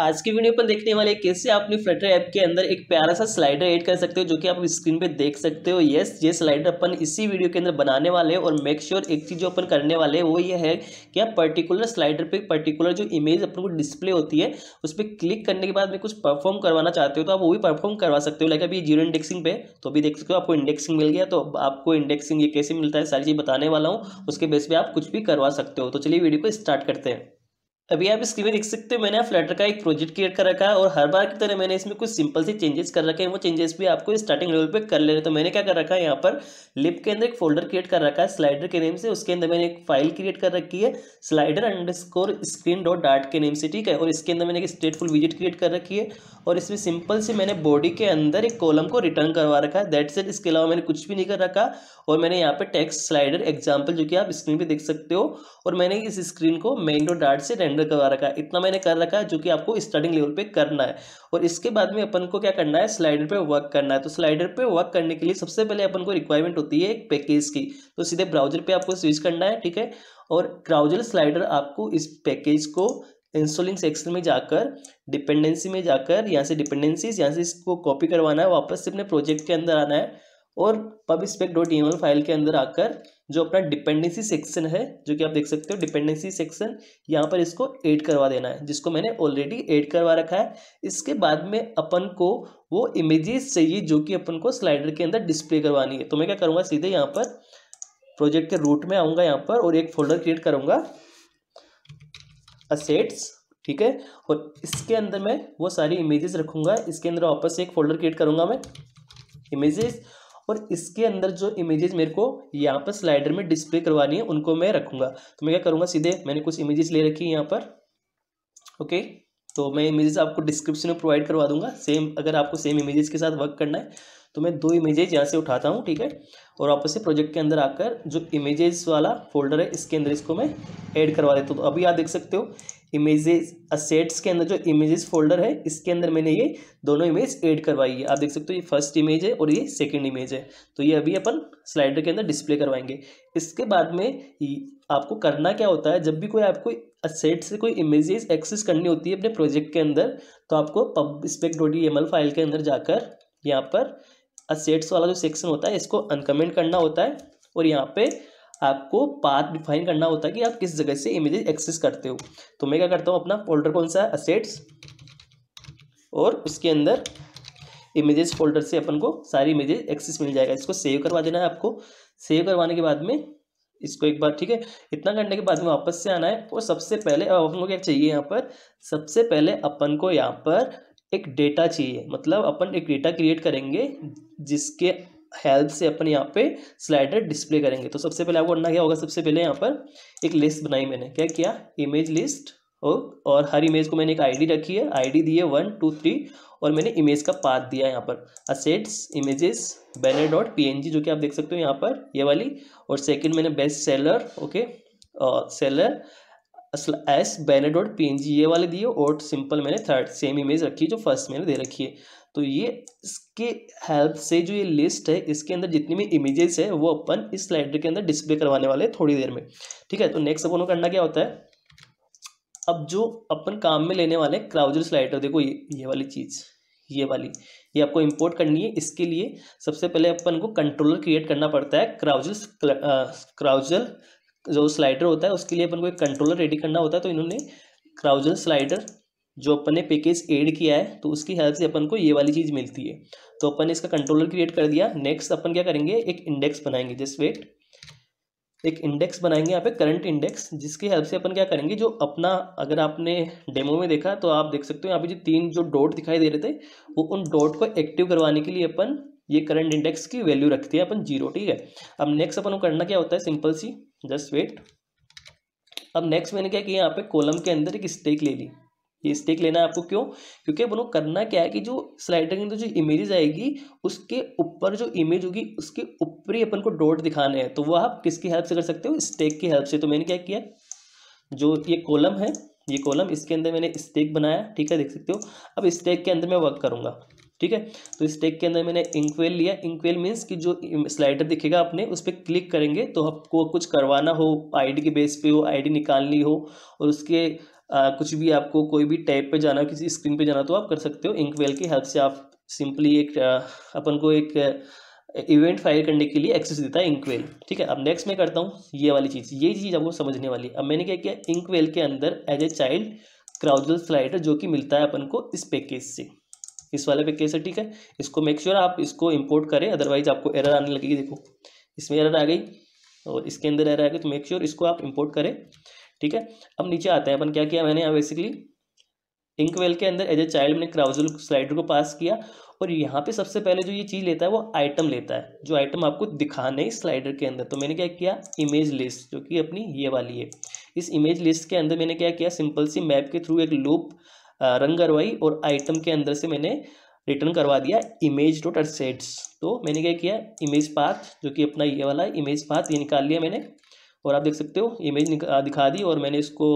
आज की वीडियो पर देखने वाले कैसे आप अपनी फ्लटर ऐप के अंदर एक प्यारा सा स्लाइडर ऐड कर सकते हो जो कि आप स्क्रीन पे देख सकते हो यस ये स्लाइडर अपन इसी वीडियो के अंदर बनाने वाले हैं और मेक श्योर sure एक चीज़ जो अपन करने वाले हैं वो ये है कि आप पर्टिकुलर स्लाइडर पे पर्टिकुलर जो इमेज अपन को डिस्प्ले होती है उस पर क्लिक करने के बाद में कुछ परफॉर्म करवाना चाहते हो तो आप वो भी परफॉर्म करवा सकते हो लाइक अभी जीरो इंडेक्सिंग पे तो अभी देख सकते हो आपको इंडेक्सिंग मिल गया तो आपको इंडेक्सिंग ये कैसे मिलता है सारी चीज़ बताने वाला हूँ उसके बेस पर आप कुछ भी करवा सकते हो तो चलिए वीडियो को स्टार्ट करते हैं अभी आप स्क्रीन में देख सकते हो मैंने फ्लटर का एक प्रोजेक्ट क्रिएट कर रखा है और हर बार की तरह मैंने इसमें कुछ सिंपल से चेंजेस कर रखे हैं वो चेंजेस भी आपको स्टार्टिंग लेवल पे कर लेने तो मैंने क्या कर रखा है यहाँ पर लिप के अंदर एक फोल्डर क्रिएट कर रखा है स्लाइडर के नेम से उसके अंदर मैंने एक फाइल क्रिएट कर रखी है स्लाइडर अंडर स्क्रीन डॉट डाट के नेम से ठीक है और इसके अंदर मैंने एक स्टेटफुल विजिट क्रिएट कर रखी है और इसमें सिंपल से मैंने बॉडी के अंदर एक कॉलम को रिटर्न करवा रखा है दैट सेट इसके अलावा मैंने कुछ भी नहीं कर रखा और मैंने यहाँ पर टेक्स स्लाइडर एग्जाम्पल जो कि आप स्क्रीन पर देख सकते हो और मैंने इस स्क्रीन को मेन डॉट डाट से अंदर करवा रखा है इतना मैंने कर रखा है जो कि आपको स्टार्टिंग लेवल पे करना है और इसके बाद में अपन को क्या करना है स्लाइडर पे वर्क करना है तो स्लाइडर पे वर्क करने के लिए सबसे पहले अपन को रिक्वायरमेंट होती है एक पैकेज की तो सीधे ब्राउजर पर आपको स्विच करना है ठीक है और ब्राउजर स्लाइडर आपको इस पैकेज को इंस्टॉलिंग सेक्शन में जाकर डिपेंडेंसी में जाकर यहाँ से डिपेंडेंसीज यहाँ से इसको कॉपी करवाना है वापस से अपने प्रोजेक्ट के अंदर आना है और pub spec dot E file के अंदर आकर जो अपना डिपेंडेंसी सेक्शन है जो कि आप देख सकते हो डिपेंडेंसी सेक्शन यहाँ पर इसको ऐड करवा देना है जिसको मैंने ऑलरेडी ऐड करवा रखा है इसके बाद में अपन को वो इमेजेस चाहिए जो कि अपन को स्लाइडर के अंदर डिस्प्ले करवानी है तो मैं क्या करूँगा सीधे यहाँ पर प्रोजेक्ट के रूट में आऊँगा यहाँ पर और एक फोल्डर क्रिएट करूँगा असेट्स ठीक है और इसके अंदर मैं वो सारी इमेजेस रखूँगा इसके अंदर वापस एक फोल्डर क्रिएट करूँगा मैं इमेजेस और इसके अंदर जो इमेजेस मेरे को यहाँ पर स्लाइडर में डिस्प्ले करवानी है उनको मैं रखूंगा तो मैं क्या करूँगा सीधे मैंने कुछ इमेजेस ले रखी है यहाँ पर ओके तो मैं इमेजेस आपको डिस्क्रिप्शन में प्रोवाइड करवा दूंगा सेम अगर आपको सेम इमेजेस के साथ वर्क करना है तो मैं दो इमेजेज यहाँ से उठाता हूँ ठीक है और वापस से प्रोजेक्ट के अंदर आकर जो इमेजेस वाला फोल्डर है इसके अंदर इसको मैं ऐड करवा देता हूँ तो अभी आप देख सकते हो इमेजेस असेट्स के अंदर जो इमेजेस फोल्डर है इसके अंदर मैंने ये दोनों इमेज ऐड करवाई है आप देख सकते हो ये फर्स्ट इमेज है और ये सेकेंड इमेज है तो ये अभी अपन स्लाइडर के अंदर डिस्प्ले करवाएंगे इसके बाद में आपको करना क्या होता है जब भी कोई आपको सेट से कोई इमेजेस एक्सेस करनी होती है अपने प्रोजेक्ट के अंदर तो आपको पब स्पेक्ट डॉट फाइल के अंदर जाकर यहाँ पर असेट्स वाला जो सेक्शन होता है इसको अनकमेंट करना होता है और यहाँ पे आपको पाथ डिफाइन करना होता है कि आप किस जगह से इमेजेस एक्सेस करते हो तो मैं क्या करता हूँ अपना फोल्डर कौन सा है असेट्स और उसके अंदर इमेजेस फोल्डर से अपन को सारी इमेजेस एक्सेस मिल जाएगा इसको सेव करवा देना है आपको सेव करवाने के बाद में इसको एक बार ठीक है इतना करने के बाद में वापस से आना है और सबसे पहले अपन को क्या चाहिए यहाँ पर सबसे पहले अपन को यहाँ पर एक डेटा चाहिए मतलब अपन एक डेटा क्रिएट करेंगे जिसके हेल्प से अपन यहाँ पे स्लाइडर डिस्प्ले करेंगे तो सबसे पहले आपको करना क्या होगा सबसे पहले यहाँ पर एक लिस्ट बनाई मैंने क्या किया इमेज लिस्ट और, और हर इमेज को मैंने एक आईडी रखी है आईडी दी है वन टू थ्री और मैंने इमेज का पाथ दिया यहाँ पर assets images banner dot P जो कि आप देख सकते हो यहाँ पर ये यह वाली और सेकेंड मैंने बेस्ट सेलर ओके सेलर असल एस बैनर डॉट पी ये वाले दिए और सिंपल मैंने थर्ड सेम इमेज रखी है जो फर्स्ट मैंने दे रखी है तो ये इसके हेल्प से जो ये लिस्ट है इसके अंदर जितनी भी इमेजेस है वो अपन इस स्लाइडर के अंदर डिस्प्ले करवाने वाले हैं थोड़ी देर में ठीक है तो नेक्स्ट अपन को करना क्या होता है अब जो अपन काम में लेने वाले क्राउजर स्लाइडर देखो ये ये वाली चीज़ ये वाली ये आपको इंपोर्ट करनी है इसके लिए सबसे पहले अपन को कंट्रोलर क्रिएट करना पड़ता है क्राउजल क्राउजल जो स्लाइडर होता है उसके लिए अपन को एक कंट्रोलर रेडी करना होता है तो इन्होंने क्राउजल स्लाइडर जो अपन ने पैकेज ऐड किया है तो उसकी हेल्प से अपन को ये वाली चीज़ मिलती है तो अपन ने इसका कंट्रोलर क्रिएट कर दिया नेक्स्ट अपन क्या करेंगे एक इंडेक्स बनाएंगे जिस वेट एक इंडेक्स बनाएंगे यहाँ पे करंट इंडेक्स जिसकी हेल्प से अपन क्या करेंगे जो अपना अगर आपने डेमो में देखा तो आप देख सकते हो यहाँ पे जो तीन जो डॉट दिखाई दे रहे थे वो उन डॉट को एक्टिव करवाने के लिए अपन ये करंट इंडेक्स की वैल्यू रखती है अपन जीरो ठीक है अब नेक्स्ट अपन को करना क्या होता है सिंपल सी जस्ट वेट अब नेक्स्ट मैंने क्या किया यहाँ पे कॉलम के अंदर एक स्टेक ले ली ये स्टेक लेना है आपको क्यों क्योंकि अपन को करना क्या है कि जो स्लाइडर के अंदर जो इमेजेस आएगी उसके ऊपर जो इमेज होगी उसके ऊपर ही अपन को डॉट दिखाने हैं तो वह आप किसकी हेल्प से कर सकते हो स्टेक की हेल्प से तो मैंने क्या किया जो ये कॉलम है ये कॉलम इसके अंदर मैंने स्टेक बनाया ठीक है देख सकते हो अब स्टेक के अंदर मैं वर्क करूंगा ठीक है तो इस टेक के अंदर मैंने इंक्वेल लिया इंक्वेल मीन्स कि जो स्लाइडर दिखेगा आपने उस पर क्लिक करेंगे तो आपको कुछ करवाना हो आईडी के बेस पे हो आईडी निकालनी हो और उसके आ, कुछ भी आपको कोई भी टैब पे जाना हो किसी स्क्रीन पे जाना तो आप कर सकते हो इंक्वेल की हेल्प से आप सिंपली एक आ, अपन को एक इवेंट फायर करने के लिए एक्सेस देता है इंकवेल ठीक है अब नेक्स्ट मैं करता हूँ ये वाली चीज़ ये चीज़ आपको समझने वाली अब मैंने क्या किया इंकवेल के अंदर as a child carousel slider जो कि मिलता है अपन को इस पैकेज से इस वाले पे केस है ठीक है इसको मेक श्योर sure आप इसको इंपोर्ट करें अदरवाइज आपको एरर आने लगेगी देखो इसमें एरर आ गई और इसके अंदर एरर आ गई तो मेक श्योर sure इसको आप इंपोर्ट करें ठीक है अब नीचे आते हैं अपन क्या किया मैंने यहाँ बेसिकली इंकवेल के अंदर एज ए चाइल्ड मैंने क्राउजल स्लाइडर को पास किया और यहाँ पे सबसे पहले जो ये चीज़ लेता है वो आइटम लेता है जो आइटम आपको दिखाना है स्लाइडर के अंदर तो मैंने क्या किया इमेज लिस्ट जो कि अपनी ये वाली है इस इमेज लिस्ट के अंदर मैंने क्या किया सिंपल सी मैप के थ्रू एक लूप रंग करवाई और आइटम के अंदर से मैंने रिटर्न करवा दिया इमेज डॉट टेट्स तो मैंने क्या किया इमेज पाथ जो कि अपना ये वाला इमेज पाथ ये निकाल लिया मैंने और आप देख सकते हो इमेज दिखा दी और मैंने इसको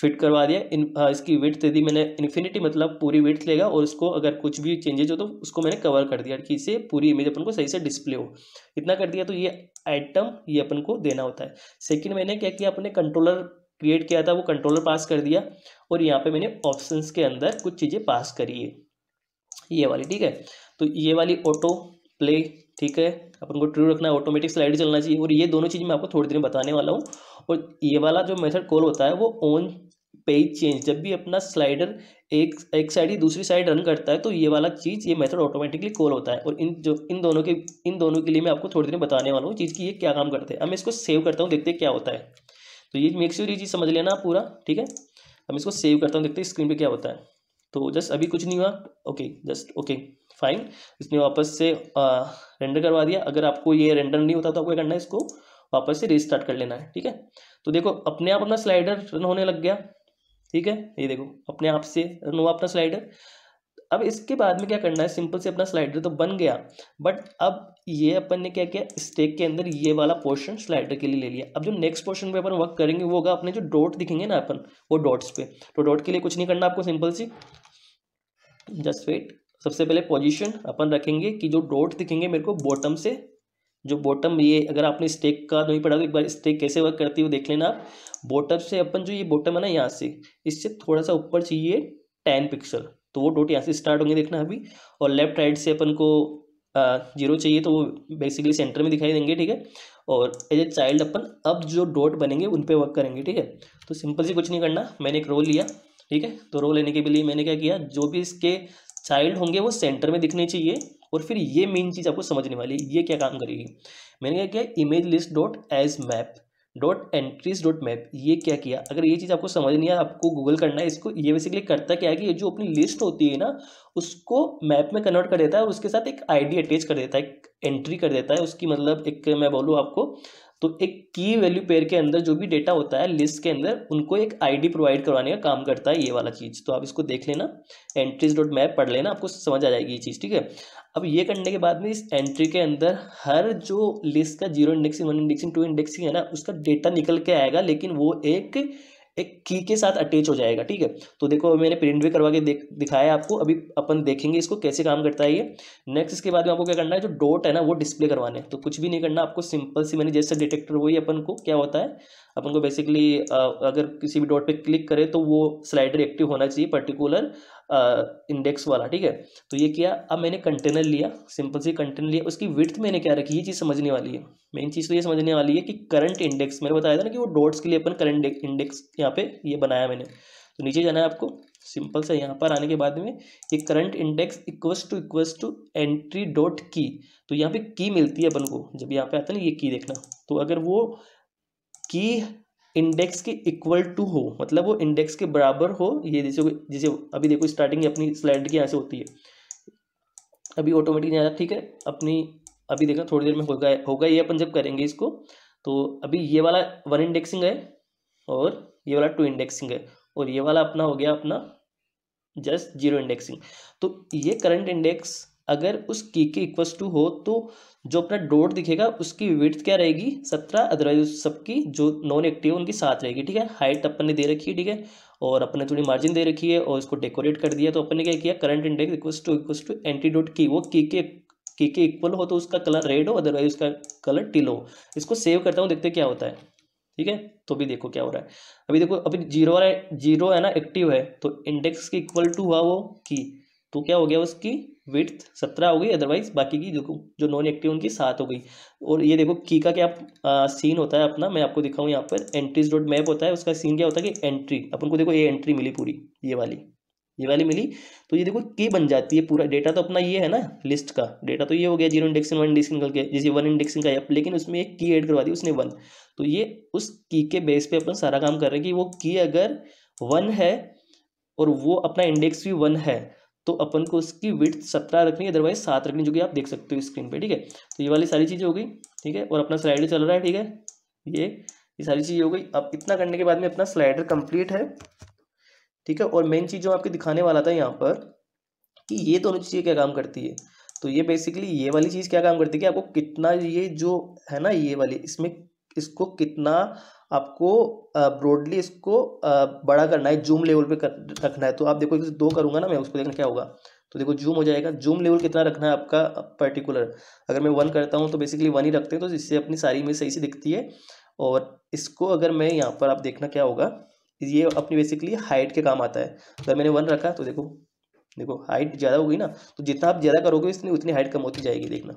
फिट करवा दिया इन इसकी वेट दे दी मैंने इन्फिनिटी मतलब पूरी वेट लेगा और इसको अगर कुछ भी चेंजेज हो तो उसको मैंने कवर कर दिया कि इसे पूरी इमेज अपन को सही से डिस्प्ले हो इतना कर दिया तो ये आइटम ये अपन को देना होता है सेकंड मैंने क्या किया अपने कंट्रोलर क्रिएट किया था वो कंट्रोलर पास कर दिया और यहाँ पे मैंने ऑप्शंस के अंदर कुछ चीज़ें पास करी है ये वाली ठीक है तो ये वाली ऑटो प्ले ठीक है अपन को ट्रू रखना है ऑटोमेटिक स्लाइड चलना चाहिए और ये दोनों चीज़ मैं आपको थोड़ी देर में बताने वाला हूँ और ये वाला जो मेथड कॉल होता है वो ऑन पेज चेंज जब भी अपना स्लाइडर एक एक साइड ही दूसरी साइड रन करता है तो ये वाला चीज़ ये मेथड ऑटोमेटिकली कॉल होता है और इन जो इन दोनों के इन दोनों के लिए मैं आपको थोड़ी देर बताने वाला हूँ चीज़ की ये क्या काम करते हैं अब मैं इसको सेव करता हूँ देखते हैं क्या होता है तो ये मेक श्योर ये चीज़ समझ लेना पूरा ठीक है हम इसको सेव करता हूँ देखते हैं स्क्रीन पे क्या होता है तो जस्ट अभी कुछ नहीं हुआ ओके जस्ट ओके फाइन इसने वापस से आ, रेंडर करवा दिया अगर आपको ये रेंडर नहीं होता तो आपको क्या करना है इसको वापस से रिस्टार्ट कर लेना है ठीक है तो देखो अपने आप अपना स्लाइडर रन होने लग गया ठीक है ये देखो अपने आप से रन हुआ अपना स्लाइडर अब इसके बाद में क्या करना है सिंपल से अपना स्लाइडर तो बन गया बट अब ये अपन ने क्या किया स्टेक के अंदर ये वाला पोर्शन स्लाइडर के लिए ले लिया अब जो नेक्स्ट पोर्शन पे अपन वर्क करेंगे वो होगा अपने जो डॉट दिखेंगे ना अपन वो डॉट्स पे तो डॉट के लिए कुछ नहीं करना आपको सिंपल सी जस्ट वेट सबसे पहले पोजिशन अपन रखेंगे कि जो डॉट दिखेंगे मेरे को बॉटम से जो बॉटम ये अगर आपने स्टेक का नहीं पढ़ा तो एक बार स्टेक कैसे वर्क करती है वो देख लेना आप बॉटम से अपन जो ये बॉटम है ना यहाँ से इससे थोड़ा सा ऊपर चाहिए टेन पिक्सल तो वो डॉट यहाँ से स्टार्ट होंगे देखना अभी और लेफ्ट राइट से अपन को जीरो चाहिए तो वो बेसिकली सेंटर में दिखाई देंगे ठीक है और एज ए चाइल्ड अपन अब जो डॉट बनेंगे उन पर वर्क करेंगे ठीक है तो सिंपल सी कुछ नहीं करना मैंने एक रोल लिया ठीक है तो रोल लेने के लिए मैंने क्या किया जो भी इसके चाइल्ड होंगे वो सेंटर में दिखने चाहिए और फिर ये मेन चीज़ आपको समझने वाली है ये क्या काम करेगी मैंने क्या किया image list dot as map dot entries dot map ये क्या किया अगर ये चीज़ आपको समझ नहीं है आपको गूगल करना है इसको ये बेसिकली करता क्या है कि ये जो अपनी लिस्ट होती है ना उसको मैप में कन्वर्ट कर देता है और उसके साथ एक आईडी अटैच कर देता है एक एंट्री कर देता है उसकी मतलब एक मैं बोलूँ आपको तो एक की वैल्यू पेयर के अंदर जो भी डेटा होता है लिस्ट के अंदर उनको एक आईडी प्रोवाइड करवाने का काम करता है ये वाला चीज़ तो आप इसको देख लेना एंट्रीज डॉट मैप पढ़ लेना आपको समझ आ जाएगी ये चीज़ ठीक है अब ये करने के बाद में इस एंट्री के अंदर हर जो लिस्ट का zero indexing one indexing two indexing है ना उसका डेटा निकल के आएगा लेकिन वो एक एक की के साथ अटैच हो जाएगा ठीक है तो देखो मैंने प्रिंट भी करवा के देख दिखाया आपको अभी अपन देखेंगे इसको कैसे काम करता है ये नेक्स्ट इसके बाद में आपको क्या करना है जो डॉट है ना वो डिस्प्ले करवाने तो कुछ भी नहीं करना आपको सिंपल सी मैंने जैसे डिटेक्टर वही अपन को क्या होता है अपन को बेसिकली अगर किसी भी डॉट पर क्लिक करे तो वो स्लाइडर एक्टिव होना चाहिए पर्टिकुलर इंडेक्स वाला ठीक है तो ये किया अब मैंने कंटेनर लिया सिंपल सी कंटेनर लिया उसकी विथ मैंने क्या रखी ये चीज़ समझने वाली है मेन चीज़ तो ये समझने वाली है कि करंट इंडेक्स मैंने बताया था ना कि वो डॉट्स के लिए अपन करंट इंडेक्स यहाँ पे ये बनाया मैंने तो नीचे जाना है आपको सिंपल से यहाँ पर आने के बाद में ये current index equals to equals to entry dot key तो यहाँ पे की मिलती है अपन को जब यहाँ पे आता है ना ये की देखना तो अगर वो की इंडेक्स के इक्वल टू हो मतलब वो इंडेक्स के बराबर हो ये जैसे जैसे अभी देखो स्टार्टिंग अपनी स्लाइड की यहाँ से होती है अभी ऑटोमेटिक यहाँ ठीक है अपनी अभी देखा थोड़ी देर में होगा होगा ये अपन जब करेंगे इसको तो अभी ये वाला वन इंडेक्सिंग है और ये वाला टू इंडेक्सिंग है और ये वाला अपना हो गया अपना जस्ट जीरो इंडेक्सिंग तो ये करंट इंडेक्स अगर उस के के इक्वस टू हो तो जो अपना डॉट दिखेगा उसकी विथ क्या रहेगी सत्रह अदरवाइज सबकी जो नॉन एक्टिव है उनकी सात रहेगी ठीक है हाइट अपन ने दे रखी है ठीक है और अपने थोड़ी मार्जिन दे रखी है और इसको डेकोरेट कर दिया तो अपन ने क्या किया current index equals to equals to entry dot key वो की के के के इक्वल हो तो उसका कलर रेड हो अदरवाइज उसका कलर टिल हो इसको सेव करता हूँ देखते क्या होता है ठीक है तो भी देखो क्या हो रहा है अभी देखो अभी जीरो वाला जीरो है ना एक्टिव है तो इंडेक्स की इक्वल टू हुआ वो की तो क्या हो गया उसकी विथ सत्रह हो गई अदरवाइज बाकी की देखो जो नॉन एक्टिव उनकी सात हो गई और ये देखो की का क्या आ, सीन होता है अपना मैं आपको दिखाऊँ यहाँ पर एंट्रीज डॉट मैप होता है उसका सीन क्या होता है कि एंट्री अपन को देखो ये एंट्री मिली पूरी ये वाली ये वाली मिली तो ये देखो की बन जाती है पूरा डेटा तो अपना ये है ना लिस्ट का डेटा तो ये हो गया जीरो इंडेक्सिंग वन इंडेक्सिंग करके जैसे वन इंडेक्सिंग का ऐप लेकिन उसमें एक की ऐड करवा दी उसने वन तो ये उस की के बेस पे अपन सारा काम कर रहे हैं कि वो की अगर वन है और वो अपना इंडेक्स भी वन है तो अपन को उसकी विथ सत्रह रखनी है अदरवाइज सात रखनी जो कि आप देख सकते हो स्क्रीन पे ठीक है तो ये वाली सारी चीज़ें हो गई ठीक है और अपना स्लाइडर चल रहा है ठीक है ये ये सारी चीज़ें हो गई अब इतना करने के बाद में अपना स्लाइडर कंप्लीट है ठीक है और मेन चीज़ जो आपके दिखाने वाला था यहाँ पर कि ये दोनों चीज़ें क्या काम करती है तो ये बेसिकली ये वाली चीज़ क्या काम करती है कि आपको कितना ये जो है ना ये वाली इसमें इसको कितना आपको ब्रॉडली इसको बड़ा करना है जूम लेवल पे कर, रखना है तो आप देखो दो करूँगा ना मैं उसको देखना क्या होगा तो देखो जूम हो जाएगा जूम लेवल कितना रखना है आपका पर्टिकुलर अगर मैं वन करता हूँ तो बेसिकली वन ही रखते हैं तो इससे अपनी सारी इमेज सही से दिखती है और इसको अगर मैं यहाँ पर आप देखना क्या होगा ये अपनी बेसिकली हाइट के काम आता है अगर मैंने वन रखा तो देखो देखो हाइट ज़्यादा हो गई ना तो जितना आप ज़्यादा करोगे इसमें उतनी हाइट कम होती जाएगी देखना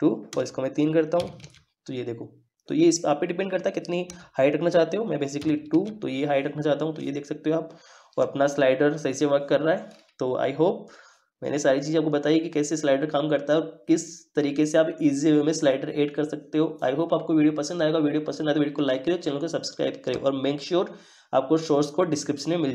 टू और इसको मैं तीन करता हूँ तो ये देखो तो ये इस आप पे डिपेंड करता है कितनी हाइट रखना चाहते हो मैं बेसिकली टू तो ये हाइट रखना चाहता हूँ तो ये देख सकते हो आप और अपना स्लाइडर सही से वर्क कर रहा है तो आई होप मैंने सारी चीज़ आपको बताई कि कैसे स्लाइडर काम करता है और किस तरीके से आप इजी वे में स्लाइडर ऐड कर सकते हो आई होप आपको वीडियो पसंद आएगा वीडियो पसंद आए तो वीडियो को लाइक करें चैनल को सब्सक्राइब करें और मेक श्योर sure आपको शोर्स को डिस्क्रिप्शन में मिल